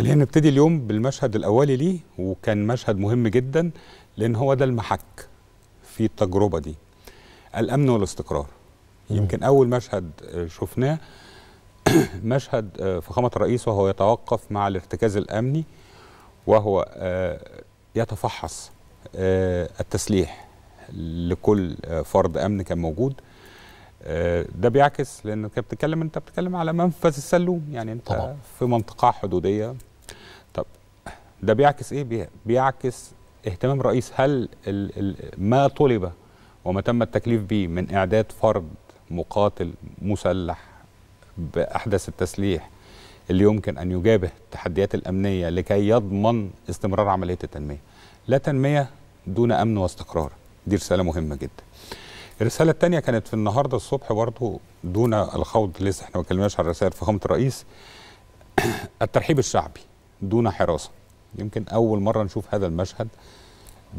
خلينا نبتدي اليوم بالمشهد الاولي ليه وكان مشهد مهم جدا لان هو ده المحك في التجربه دي الامن والاستقرار يمكن اول مشهد آه، شفناه مشهد آه، فخامه الرئيس وهو يتوقف مع الارتكاز الامني وهو آه، يتفحص التسليح لكل فرد امن كان موجود ده بيعكس لان انت بتتكلم انت بتتكلم على منفذ السلوم يعني انت طبعا. في منطقه حدوديه طب ده بيعكس ايه بيعكس اهتمام الرئيس هل ال ال ما طلب وما تم التكليف به من اعداد فرد مقاتل مسلح باحدث التسليح اللي يمكن ان يجابه التحديات الامنيه لكي يضمن استمرار عمليه التنميه لا تنميه دون امن واستقرار دي رساله مهمه جدا الرساله الثانيه كانت في النهارده الصبح برضه دون الخوض لسه احنا ما اتكلمناش على الرسائل فخامه الرئيس الترحيب الشعبي دون حراسه يمكن اول مره نشوف هذا المشهد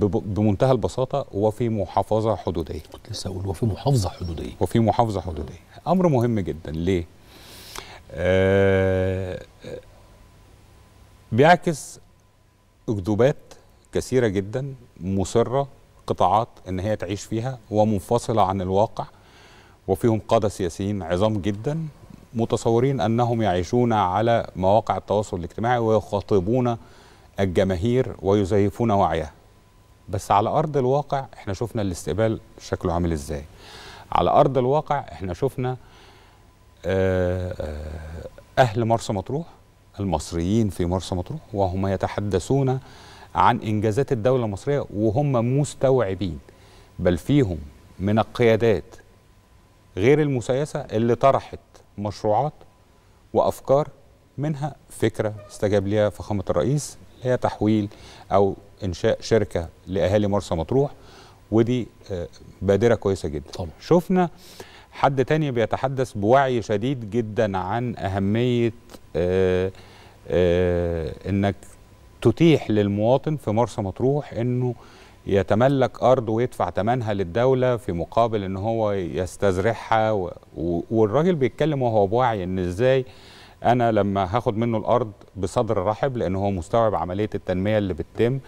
بمنتهى البساطه وفي محافظه حدوديه كنت لسه اقول وفي محافظه حدوديه وفي محافظه حدوديه امر مهم جدا ليه آه بيعكس اكذوبات كثيره جدا مصره قطاعات ان هي تعيش فيها ومنفصله عن الواقع وفيهم قاده سياسيين عظام جدا متصورين انهم يعيشون على مواقع التواصل الاجتماعي ويخاطبون الجماهير ويزيفون وعيها بس على ارض الواقع احنا شفنا الاستقبال شكله عامل ازاي على ارض الواقع احنا شفنا آه، آه، اهل مرسى مطروح المصريين في مرسى مطروح وهم يتحدثون عن انجازات الدوله المصريه وهم مستوعبين بل فيهم من القيادات غير المسيسه اللي طرحت مشروعات وافكار منها فكره استجاب ليها فخامه الرئيس هي تحويل او انشاء شركه لاهالي مرسى مطروح ودي آه، بادره كويسه جدا طبعا. شفنا حد تاني بيتحدث بوعي شديد جدا عن اهميه آآ آه، آآ آه، انك تتيح للمواطن في مرسى مطروح انه يتملك ارض ويدفع ثمنها للدوله في مقابل ان هو يستزرعها و... و... والراجل بيتكلم وهو بوعي ان ازاي انا لما هاخد منه الارض بصدر رحب لان هو مستوعب عمليه التنميه اللي بتتم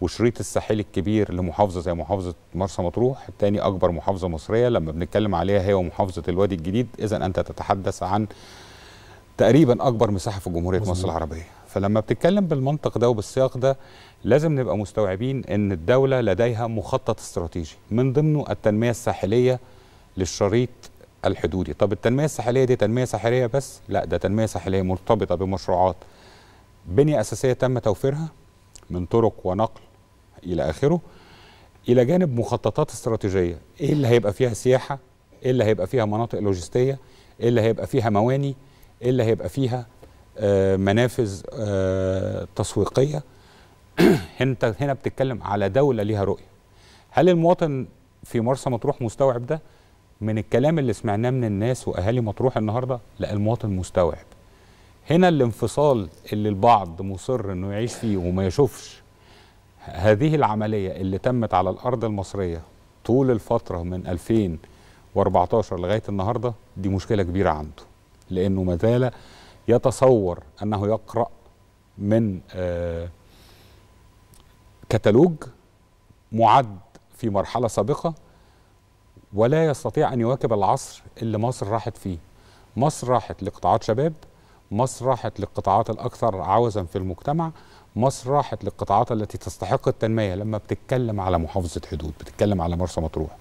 وشريط الساحل الكبير لمحافظه زي محافظه مرسى مطروح تاني اكبر محافظه مصريه لما بنتكلم عليها هي ومحافظه الوادي الجديد اذا انت تتحدث عن تقريبا اكبر مساحه في جمهوريه مصر العربيه فلما بتتكلم بالمنطق ده وبالسياق ده لازم نبقى مستوعبين ان الدوله لديها مخطط استراتيجي من ضمنه التنميه الساحليه للشريط الحدودي طب التنميه الساحليه دي تنميه ساحليه بس لا ده تنميه ساحليه مرتبطه بمشروعات بنيه اساسيه تم توفيرها من طرق ونقل الى اخره الى جانب مخططات استراتيجيه ايه اللي هيبقى فيها سياحه ايه اللي هيبقى فيها مناطق لوجستيه ايه اللي هيبقى فيها مواني ايه اللي هيبقى فيها آه، منافذ آه، تسويقيه انت هنا بتتكلم على دوله ليها رؤيه هل المواطن في مرسى مطروح مستوعب ده من الكلام اللي سمعناه من الناس واهالي مطروح النهارده لا المواطن مستوعب هنا الانفصال اللي البعض مصر انه يعيش فيه وما يشوفش هذه العمليه اللي تمت على الارض المصريه طول الفتره من 2014 لغايه النهارده دي مشكله كبيره عنده لانه ما زال يتصور أنه يقرأ من آه، كتالوج معد في مرحلة سابقة ولا يستطيع أن يواكب العصر اللي مصر راحت فيه مصر راحت لقطاعات شباب مصر راحت للقطاعات الأكثر عوزا في المجتمع مصر راحت للقطاعات التي تستحق التنمية لما بتتكلم على محافظة حدود بتتكلم على مرسى مطروح